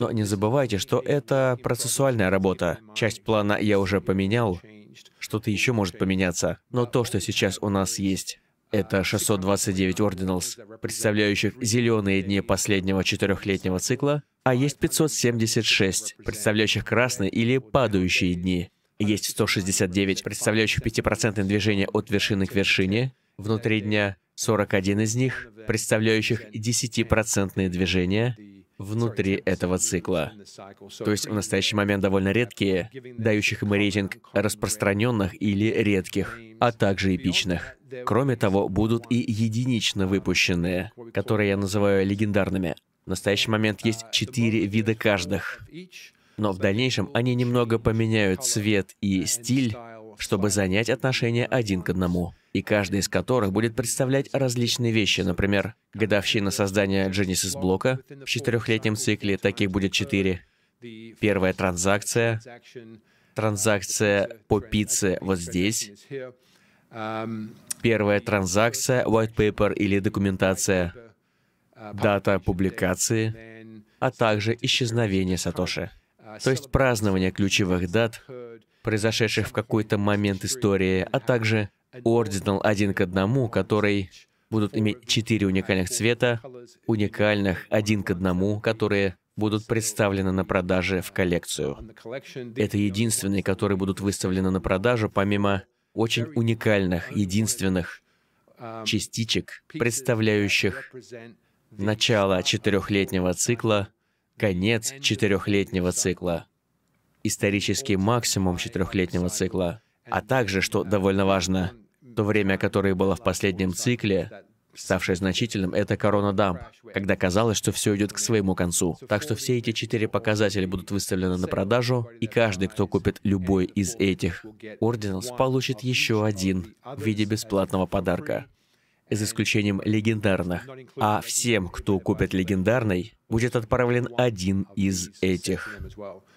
Но не забывайте, что это процессуальная работа. Часть плана я уже поменял, что-то еще может поменяться. Но то, что сейчас у нас есть, это 629 ординалс, представляющих зеленые дни последнего четырехлетнего цикла, а есть 576, представляющих красные или падающие дни. Есть 169, представляющих 5% движение от вершины к вершине. Внутри дня 41 из них, представляющих 10% движения, внутри этого цикла. То есть в настоящий момент довольно редкие, дающих им рейтинг распространенных или редких, а также эпичных. Кроме того, будут и единично выпущенные, которые я называю легендарными. В настоящий момент есть четыре вида каждых. Но в дальнейшем они немного поменяют цвет и стиль, чтобы занять отношения один к одному, и каждый из которых будет представлять различные вещи, например, годовщина создания Genesis блока в четырехлетнем цикле, таких будет четыре, первая транзакция, транзакция по пицце вот здесь, первая транзакция, white paper или документация, дата публикации, а также исчезновение Сатоши. То есть празднование ключевых дат произошедших в какой-то момент истории, а также ординал один к одному, который будут иметь четыре уникальных цвета, уникальных один к одному, которые будут представлены на продаже в коллекцию. Это единственные, которые будут выставлены на продажу, помимо очень уникальных, единственных частичек, представляющих начало четырехлетнего цикла, конец четырехлетнего цикла, исторический максимум четырехлетнего цикла, а также, что довольно важно, то время, которое было в последнем цикле, ставшее значительным, это корона-дамп, когда казалось, что все идет к своему концу. Так что все эти четыре показателя будут выставлены на продажу, и каждый, кто купит любой из этих орденов, получит еще один в виде бесплатного подарка за исключением легендарных, а всем, кто купит легендарный, будет отправлен один из этих.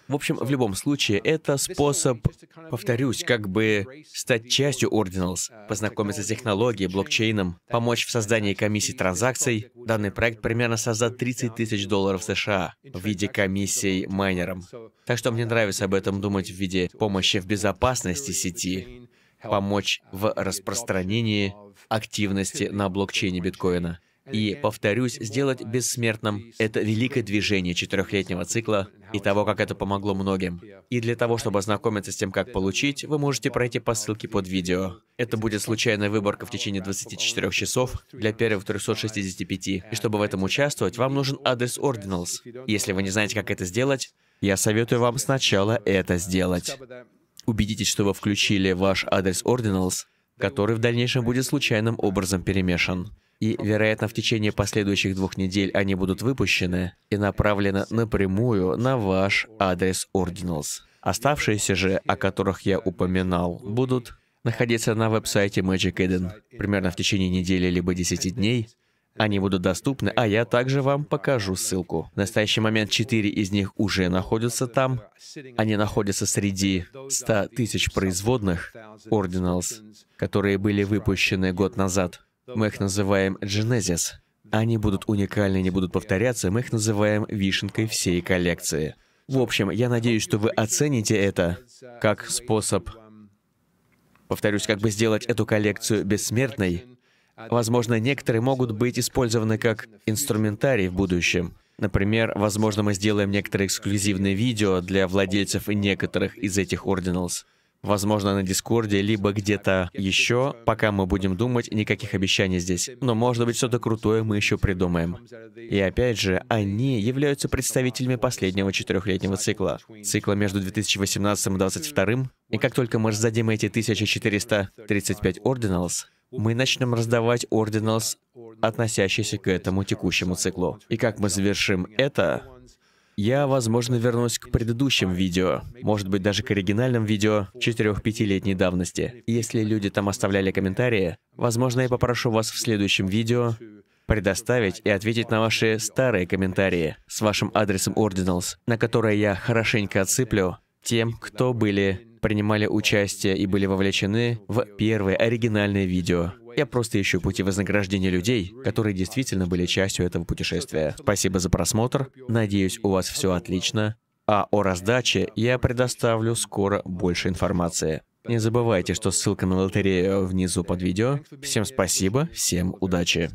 В общем, в любом случае, это способ, повторюсь, как бы стать частью Ordinals, познакомиться с технологией, блокчейном, помочь в создании комиссий транзакций. Данный проект примерно создаст 30 тысяч долларов США в виде комиссий майнерам. Так что мне нравится об этом думать в виде помощи в безопасности сети, помочь в распространении активности на блокчейне биткоина и, повторюсь, сделать бессмертным — это великое движение четырехлетнего цикла и того, как это помогло многим. И для того, чтобы ознакомиться с тем, как получить, вы можете пройти по ссылке под видео. Это будет случайная выборка в течение 24 часов для первых 365, и чтобы в этом участвовать, вам нужен адрес Ordinals. Если вы не знаете, как это сделать, я советую вам сначала это сделать. Убедитесь, что вы включили ваш адрес Ordinals, который в дальнейшем будет случайным образом перемешан. И, вероятно, в течение последующих двух недель они будут выпущены и направлены напрямую на ваш адрес Ordinals. Оставшиеся же, о которых я упоминал, будут находиться на веб-сайте Magic Eden примерно в течение недели либо 10 дней, они будут доступны, а я также вам покажу ссылку. В настоящий момент 4 из них уже находятся там. Они находятся среди 100 тысяч производных Ordinals, которые были выпущены год назад. Мы их называем Genesis. Они будут уникальны, не будут повторяться, мы их называем вишенкой всей коллекции. В общем, я надеюсь, что вы оцените это как способ, повторюсь, как бы сделать эту коллекцию бессмертной. Возможно, некоторые могут быть использованы как инструментарий в будущем. Например, возможно, мы сделаем некоторые эксклюзивные видео для владельцев некоторых из этих орденалс возможно, на Дискорде, либо где-то еще, пока мы будем думать, никаких обещаний здесь. Но, может быть, что-то крутое мы еще придумаем. И опять же, они являются представителями последнего четырехлетнего цикла. Цикла между 2018 и 2022. И как только мы раздадим эти 1435 ординалс, мы начнем раздавать ординалс, относящиеся к этому текущему циклу. И как мы завершим это, я, возможно, вернусь к предыдущим видео, может быть, даже к оригинальным видео 4-5-летней давности. Если люди там оставляли комментарии, возможно, я попрошу вас в следующем видео предоставить и ответить на ваши старые комментарии с вашим адресом Ordinals, на которые я хорошенько отсыплю тем, кто были, принимали участие и были вовлечены в первое оригинальное видео. Я просто ищу пути вознаграждения людей, которые действительно были частью этого путешествия. Спасибо за просмотр. Надеюсь, у вас все отлично. А о раздаче я предоставлю скоро больше информации. Не забывайте, что ссылка на лотерею внизу под видео. Всем спасибо, всем удачи.